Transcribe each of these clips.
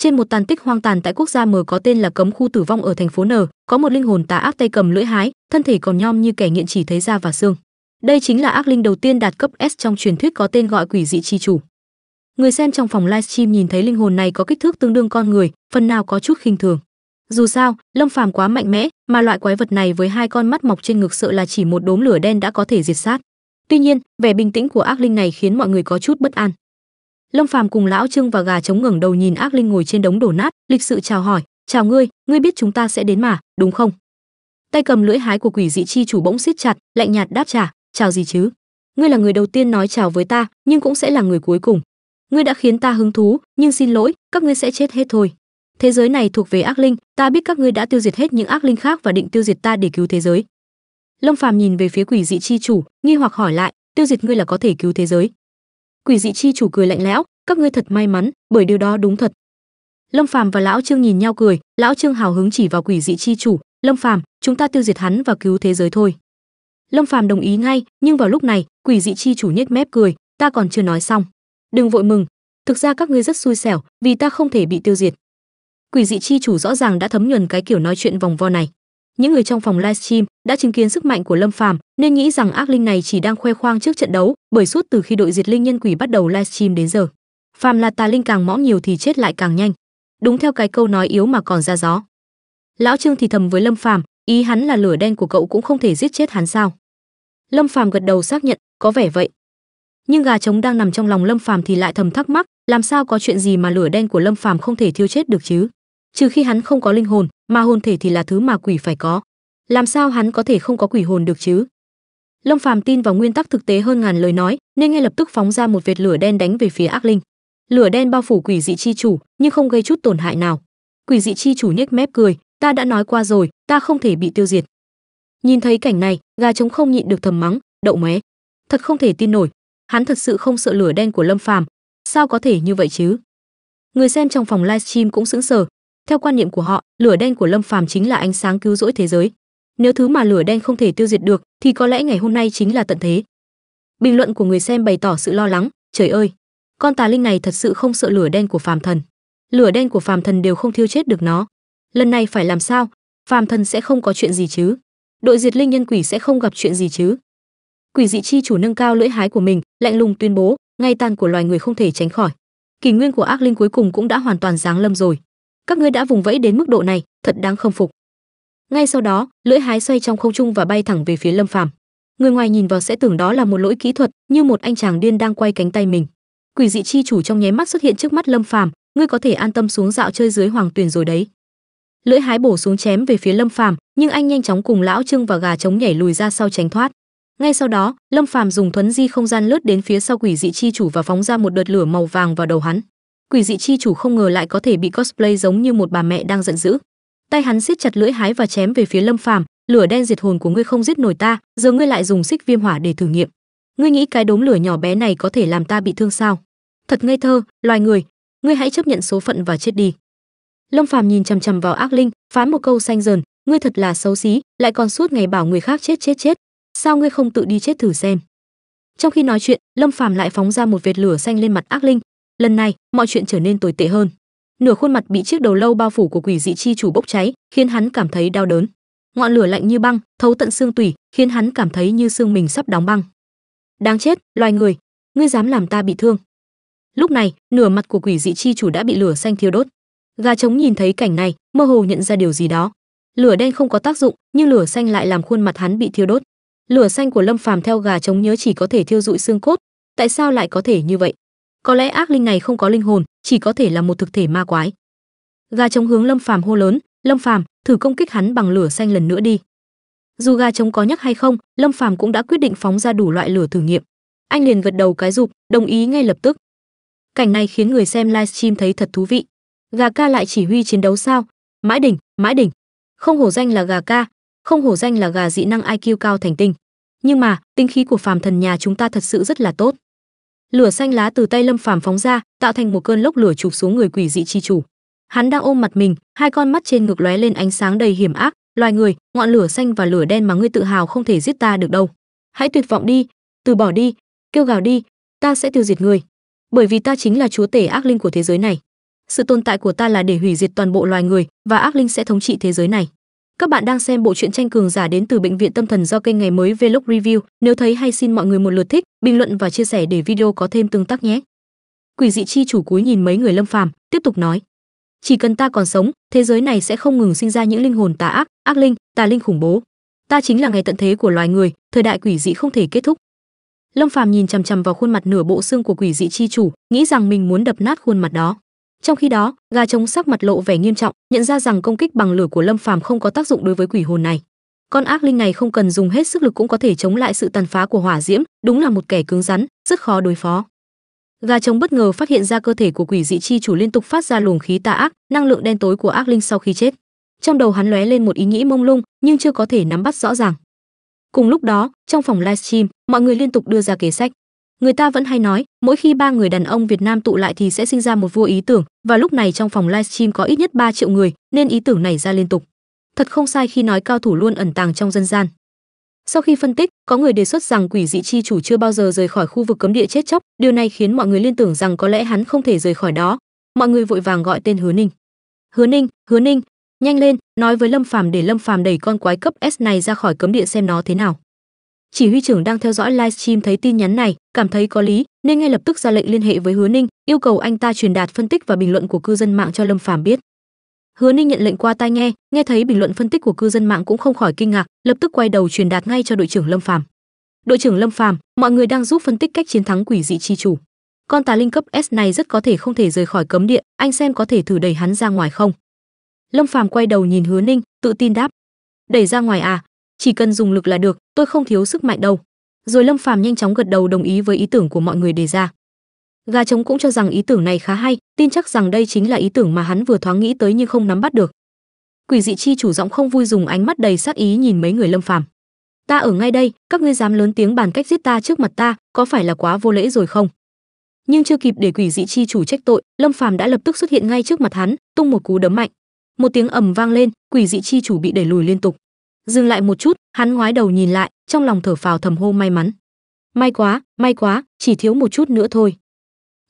trên một tàn tích hoang tàn tại quốc gia mờ có tên là cấm khu tử vong ở thành phố N, có một linh hồn tà ác tay cầm lưỡi hái, thân thể còn nhom như kẻ nghiện chỉ thấy da và xương. Đây chính là ác linh đầu tiên đạt cấp S trong truyền thuyết có tên gọi quỷ dị chi chủ. Người xem trong phòng livestream nhìn thấy linh hồn này có kích thước tương đương con người, phần nào có chút khinh thường. Dù sao, Lâm Phàm quá mạnh mẽ, mà loại quái vật này với hai con mắt mọc trên ngực sợ là chỉ một đốm lửa đen đã có thể diệt sát. Tuy nhiên, vẻ bình tĩnh của ác linh này khiến mọi người có chút bất an. Lâm Phàm cùng lão trương và gà chống ngẩng đầu nhìn ác linh ngồi trên đống đổ nát, lịch sự chào hỏi, "Chào ngươi, ngươi biết chúng ta sẽ đến mà, đúng không?" Tay cầm lưỡi hái của quỷ dị chi chủ bỗng siết chặt, lạnh nhạt đáp trả, "Chào gì chứ? Ngươi là người đầu tiên nói chào với ta, nhưng cũng sẽ là người cuối cùng. Ngươi đã khiến ta hứng thú, nhưng xin lỗi, các ngươi sẽ chết hết thôi." Thế giới này thuộc về ác linh, ta biết các ngươi đã tiêu diệt hết những ác linh khác và định tiêu diệt ta để cứu thế giới. Lâm Phàm nhìn về phía quỷ dị chi chủ, nghi hoặc hỏi lại, tiêu diệt ngươi là có thể cứu thế giới quỷ dị chi chủ cười lạnh lẽo các ngươi thật may mắn bởi điều đó đúng thật lâm phàm và lão trương nhìn nhau cười lão trương hào hứng chỉ vào quỷ dị chi chủ lâm phàm chúng ta tiêu diệt hắn và cứu thế giới thôi lâm phàm đồng ý ngay nhưng vào lúc này quỷ dị chi chủ nhếch mép cười ta còn chưa nói xong đừng vội mừng thực ra các ngươi rất xui xẻo vì ta không thể bị tiêu diệt quỷ dị chi chủ rõ ràng đã thấm nhuần cái kiểu nói chuyện vòng vo này những người trong phòng livestream đã chứng kiến sức mạnh của Lâm Phàm, nên nghĩ rằng ác linh này chỉ đang khoe khoang trước trận đấu, bởi suốt từ khi đội diệt linh nhân quỷ bắt đầu livestream đến giờ, phàm là tà linh càng mõm nhiều thì chết lại càng nhanh. Đúng theo cái câu nói yếu mà còn ra gió. Lão Trương thì thầm với Lâm Phàm, ý hắn là lửa đen của cậu cũng không thể giết chết hắn sao? Lâm Phàm gật đầu xác nhận, có vẻ vậy. Nhưng gà trống đang nằm trong lòng Lâm Phàm thì lại thầm thắc mắc, làm sao có chuyện gì mà lửa đen của Lâm Phàm không thể thiêu chết được chứ? trừ khi hắn không có linh hồn mà hồn thể thì là thứ mà quỷ phải có làm sao hắn có thể không có quỷ hồn được chứ Lâm Phàm tin vào nguyên tắc thực tế hơn ngàn lời nói, nên ngay lập tức phóng ra một vệt lửa đen đánh về phía ác linh. Lửa đen bao phủ quỷ dị chi chủ, nhưng không gây chút tổn hại nào. Quỷ dị chi chủ nhếch mép cười, ta đã nói qua rồi, ta không thể bị tiêu diệt. Nhìn thấy cảnh này, gà trống không nhịn được thầm mắng, đậu mé. Thật không thể tin nổi, hắn thật sự không sợ lửa đen của Lâm Phàm, sao có thể như vậy chứ? Người xem trong phòng livestream cũng sững sờ, theo quan niệm của họ, lửa đen của Lâm Phàm chính là ánh sáng cứu rỗi thế giới. Nếu thứ mà lửa đen không thể tiêu diệt được, thì có lẽ ngày hôm nay chính là tận thế. Bình luận của người xem bày tỏ sự lo lắng, trời ơi, con tà linh này thật sự không sợ lửa đen của phàm thần. Lửa đen của phàm thần đều không thiêu chết được nó. Lần này phải làm sao? Phàm thần sẽ không có chuyện gì chứ? Đội diệt linh nhân quỷ sẽ không gặp chuyện gì chứ? Quỷ dị chi chủ nâng cao lưỡi hái của mình, lạnh lùng tuyên bố, ngay tàn của loài người không thể tránh khỏi. Kỳ nguyên của ác linh cuối cùng cũng đã hoàn toàn giáng lâm rồi các ngươi đã vùng vẫy đến mức độ này thật đáng không phục ngay sau đó lưỡi hái xoay trong không trung và bay thẳng về phía lâm phàm người ngoài nhìn vào sẽ tưởng đó là một lỗi kỹ thuật như một anh chàng điên đang quay cánh tay mình quỷ dị chi chủ trong nháy mắt xuất hiện trước mắt lâm phàm ngươi có thể an tâm xuống dạo chơi dưới hoàng tuyền rồi đấy lưỡi hái bổ xuống chém về phía lâm phàm nhưng anh nhanh chóng cùng lão trưng và gà trống nhảy lùi ra sau tránh thoát ngay sau đó lâm phàm dùng thuấn di không gian lướt đến phía sau quỷ dị chi chủ và phóng ra một đợt lửa màu vàng vào đầu hắn quỷ dị chi chủ không ngờ lại có thể bị cosplay giống như một bà mẹ đang giận dữ tay hắn siết chặt lưỡi hái và chém về phía lâm phàm lửa đen diệt hồn của ngươi không giết nổi ta giờ ngươi lại dùng xích viêm hỏa để thử nghiệm ngươi nghĩ cái đốm lửa nhỏ bé này có thể làm ta bị thương sao thật ngây thơ loài người ngươi hãy chấp nhận số phận và chết đi lâm phàm nhìn chằm chằm vào ác linh phán một câu xanh dần. ngươi thật là xấu xí lại còn suốt ngày bảo người khác chết chết chết sao ngươi không tự đi chết thử xem trong khi nói chuyện lâm phàm lại phóng ra một vệt lửa xanh lên mặt ác linh lần này mọi chuyện trở nên tồi tệ hơn nửa khuôn mặt bị chiếc đầu lâu bao phủ của quỷ dị chi chủ bốc cháy khiến hắn cảm thấy đau đớn ngọn lửa lạnh như băng thấu tận xương tủy khiến hắn cảm thấy như xương mình sắp đóng băng đáng chết loài người ngươi dám làm ta bị thương lúc này nửa mặt của quỷ dị chi chủ đã bị lửa xanh thiêu đốt gà trống nhìn thấy cảnh này mơ hồ nhận ra điều gì đó lửa đen không có tác dụng nhưng lửa xanh lại làm khuôn mặt hắn bị thiêu đốt lửa xanh của lâm phàm theo gà trống nhớ chỉ có thể thiêu dụi xương cốt tại sao lại có thể như vậy có lẽ ác linh này không có linh hồn chỉ có thể là một thực thể ma quái gà trống hướng lâm phàm hô lớn lâm phàm thử công kích hắn bằng lửa xanh lần nữa đi dù gà trống có nhắc hay không lâm phàm cũng đã quyết định phóng ra đủ loại lửa thử nghiệm anh liền gật đầu cái rụp đồng ý ngay lập tức cảnh này khiến người xem livestream thấy thật thú vị gà ca lại chỉ huy chiến đấu sao mãi đỉnh mãi đỉnh không hổ danh là gà ca không hổ danh là gà dị năng iq cao thành tinh nhưng mà tinh khí của phàm thần nhà chúng ta thật sự rất là tốt lửa xanh lá từ tay lâm phàm phóng ra tạo thành một cơn lốc lửa chụp xuống người quỷ dị chi chủ hắn đang ôm mặt mình hai con mắt trên ngực lóe lên ánh sáng đầy hiểm ác loài người ngọn lửa xanh và lửa đen mà ngươi tự hào không thể giết ta được đâu hãy tuyệt vọng đi từ bỏ đi kêu gào đi ta sẽ tiêu diệt ngươi bởi vì ta chính là chúa tể ác linh của thế giới này sự tồn tại của ta là để hủy diệt toàn bộ loài người và ác linh sẽ thống trị thế giới này các bạn đang xem bộ truyện tranh cường giả đến từ bệnh viện tâm thần do kênh ngày mới Vlog Review. Nếu thấy hay xin mọi người một lượt thích, bình luận và chia sẻ để video có thêm tương tác nhé. Quỷ dị chi chủ cúi nhìn mấy người Lâm Phàm, tiếp tục nói: "Chỉ cần ta còn sống, thế giới này sẽ không ngừng sinh ra những linh hồn tà ác, ác linh, tà linh khủng bố. Ta chính là ngày tận thế của loài người, thời đại quỷ dị không thể kết thúc." Lâm Phàm nhìn chằm chằm vào khuôn mặt nửa bộ xương của quỷ dị chi chủ, nghĩ rằng mình muốn đập nát khuôn mặt đó trong khi đó gà trống sắc mặt lộ vẻ nghiêm trọng nhận ra rằng công kích bằng lửa của lâm phàm không có tác dụng đối với quỷ hồn này con ác linh này không cần dùng hết sức lực cũng có thể chống lại sự tàn phá của hỏa diễm đúng là một kẻ cứng rắn rất khó đối phó gà trống bất ngờ phát hiện ra cơ thể của quỷ dị chi chủ liên tục phát ra luồng khí tà ác năng lượng đen tối của ác linh sau khi chết trong đầu hắn lóe lên một ý nghĩ mông lung nhưng chưa có thể nắm bắt rõ ràng cùng lúc đó trong phòng livestream mọi người liên tục đưa ra kế sách người ta vẫn hay nói mỗi khi ba người đàn ông việt nam tụ lại thì sẽ sinh ra một vua ý tưởng và lúc này trong phòng livestream có ít nhất 3 triệu người nên ý tưởng này ra liên tục thật không sai khi nói cao thủ luôn ẩn tàng trong dân gian sau khi phân tích có người đề xuất rằng quỷ dị chi chủ chưa bao giờ rời khỏi khu vực cấm địa chết chóc điều này khiến mọi người liên tưởng rằng có lẽ hắn không thể rời khỏi đó mọi người vội vàng gọi tên hứa ninh hứa ninh hứa ninh nhanh lên nói với lâm phàm để lâm phàm đẩy con quái cấp s này ra khỏi cấm địa xem nó thế nào chỉ huy trưởng đang theo dõi livestream thấy tin nhắn này cảm thấy có lý nên ngay lập tức ra lệnh liên hệ với hứa ninh yêu cầu anh ta truyền đạt phân tích và bình luận của cư dân mạng cho lâm phàm biết hứa ninh nhận lệnh qua tai nghe nghe thấy bình luận phân tích của cư dân mạng cũng không khỏi kinh ngạc lập tức quay đầu truyền đạt ngay cho đội trưởng lâm phàm đội trưởng lâm phàm mọi người đang giúp phân tích cách chiến thắng quỷ dị chi chủ con tà linh cấp s này rất có thể không thể rời khỏi cấm địa anh xem có thể thử đẩy hắn ra ngoài không lâm phàm quay đầu nhìn hứa ninh tự tin đáp đẩy ra ngoài à chỉ cần dùng lực là được tôi không thiếu sức mạnh đâu rồi lâm phàm nhanh chóng gật đầu đồng ý với ý tưởng của mọi người đề ra gà trống cũng cho rằng ý tưởng này khá hay tin chắc rằng đây chính là ý tưởng mà hắn vừa thoáng nghĩ tới nhưng không nắm bắt được quỷ dị chi chủ giọng không vui dùng ánh mắt đầy sát ý nhìn mấy người lâm phàm ta ở ngay đây các ngươi dám lớn tiếng bàn cách giết ta trước mặt ta có phải là quá vô lễ rồi không nhưng chưa kịp để quỷ dị chi chủ trách tội lâm phàm đã lập tức xuất hiện ngay trước mặt hắn tung một cú đấm mạnh một tiếng ầm vang lên quỷ dị chi chủ bị đẩy lùi liên tục dừng lại một chút hắn ngoái đầu nhìn lại trong lòng thở phào thầm hô may mắn may quá may quá chỉ thiếu một chút nữa thôi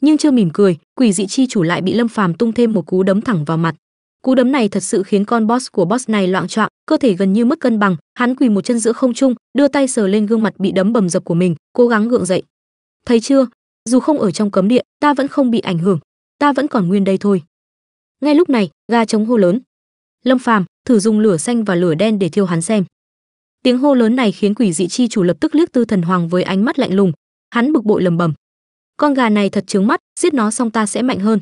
nhưng chưa mỉm cười quỷ dị chi chủ lại bị lâm phàm tung thêm một cú đấm thẳng vào mặt cú đấm này thật sự khiến con boss của boss này loạn choạng cơ thể gần như mất cân bằng hắn quỳ một chân giữa không trung đưa tay sờ lên gương mặt bị đấm bầm dập của mình cố gắng gượng dậy thấy chưa dù không ở trong cấm địa ta vẫn không bị ảnh hưởng ta vẫn còn nguyên đây thôi ngay lúc này gà trống hô lớn Lâm Phàm, thử dùng lửa xanh và lửa đen để thiêu hắn xem. Tiếng hô lớn này khiến quỷ dị chi chủ lập tức liếc Tư Thần Hoàng với ánh mắt lạnh lùng, hắn bực bội lầm bầm. Con gà này thật trướng mắt, giết nó xong ta sẽ mạnh hơn.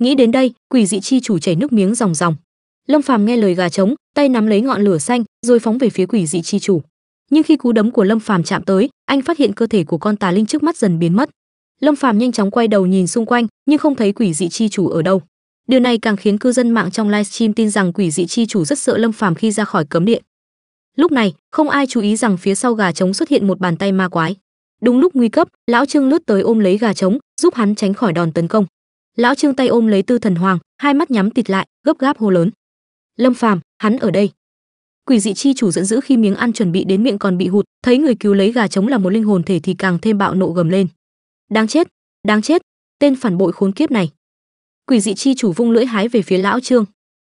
Nghĩ đến đây, quỷ dị chi chủ chảy nước miếng ròng ròng. Lâm Phàm nghe lời gà trống, tay nắm lấy ngọn lửa xanh, rồi phóng về phía quỷ dị chi chủ. Nhưng khi cú đấm của Lâm Phàm chạm tới, anh phát hiện cơ thể của con tà linh trước mắt dần biến mất. Lâm Phàm nhanh chóng quay đầu nhìn xung quanh, nhưng không thấy quỷ dị chi chủ ở đâu. Điều này càng khiến cư dân mạng trong livestream tin rằng quỷ dị chi chủ rất sợ Lâm Phàm khi ra khỏi cấm địa. Lúc này, không ai chú ý rằng phía sau gà trống xuất hiện một bàn tay ma quái. Đúng lúc nguy cấp, lão Trương lướt tới ôm lấy gà trống, giúp hắn tránh khỏi đòn tấn công. Lão Trương tay ôm lấy Tư Thần Hoàng, hai mắt nhắm tịt lại, gấp gáp hô lớn: "Lâm Phàm, hắn ở đây!" Quỷ dị chi chủ giận dữ khi miếng ăn chuẩn bị đến miệng còn bị hụt, thấy người cứu lấy gà trống là một linh hồn thể thì càng thêm bạo nộ gầm lên: "Đáng chết, đáng chết, tên phản bội khốn kiếp này!" quỷ dị chi chủ vung lưỡi hái về phía lão trương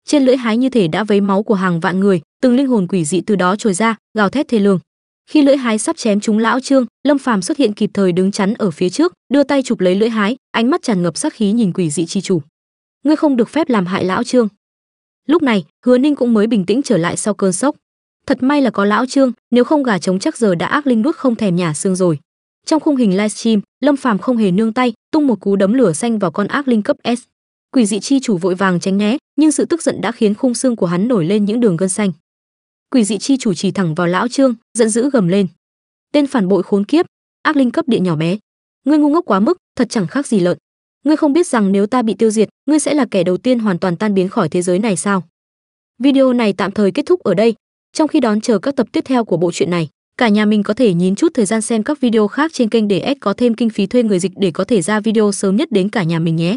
trên lưỡi hái như thể đã vấy máu của hàng vạn người từng linh hồn quỷ dị từ đó trồi ra gào thét thê lương khi lưỡi hái sắp chém chúng lão trương lâm phàm xuất hiện kịp thời đứng chắn ở phía trước đưa tay chụp lấy lưỡi hái ánh mắt tràn ngập sắc khí nhìn quỷ dị chi chủ ngươi không được phép làm hại lão trương lúc này hứa ninh cũng mới bình tĩnh trở lại sau cơn sốc thật may là có lão trương nếu không gà trống chắc giờ đã ác linh đút không thèm nhả xương rồi trong khung hình livestream lâm phàm không hề nương tay tung một cú đấm lửa xanh vào con ác linh cấp s quỷ dị chi chủ vội vàng tránh né nhưng sự tức giận đã khiến khung xương của hắn nổi lên những đường gân xanh quỷ dị chi chủ chỉ thẳng vào lão trương giận dữ gầm lên tên phản bội khốn kiếp ác linh cấp địa nhỏ bé ngươi ngu ngốc quá mức thật chẳng khác gì lợn ngươi không biết rằng nếu ta bị tiêu diệt ngươi sẽ là kẻ đầu tiên hoàn toàn tan biến khỏi thế giới này sao video này tạm thời kết thúc ở đây trong khi đón chờ các tập tiếp theo của bộ truyện này cả nhà mình có thể nhín chút thời gian xem các video khác trên kênh để S có thêm kinh phí thuê người dịch để có thể ra video sớm nhất đến cả nhà mình nhé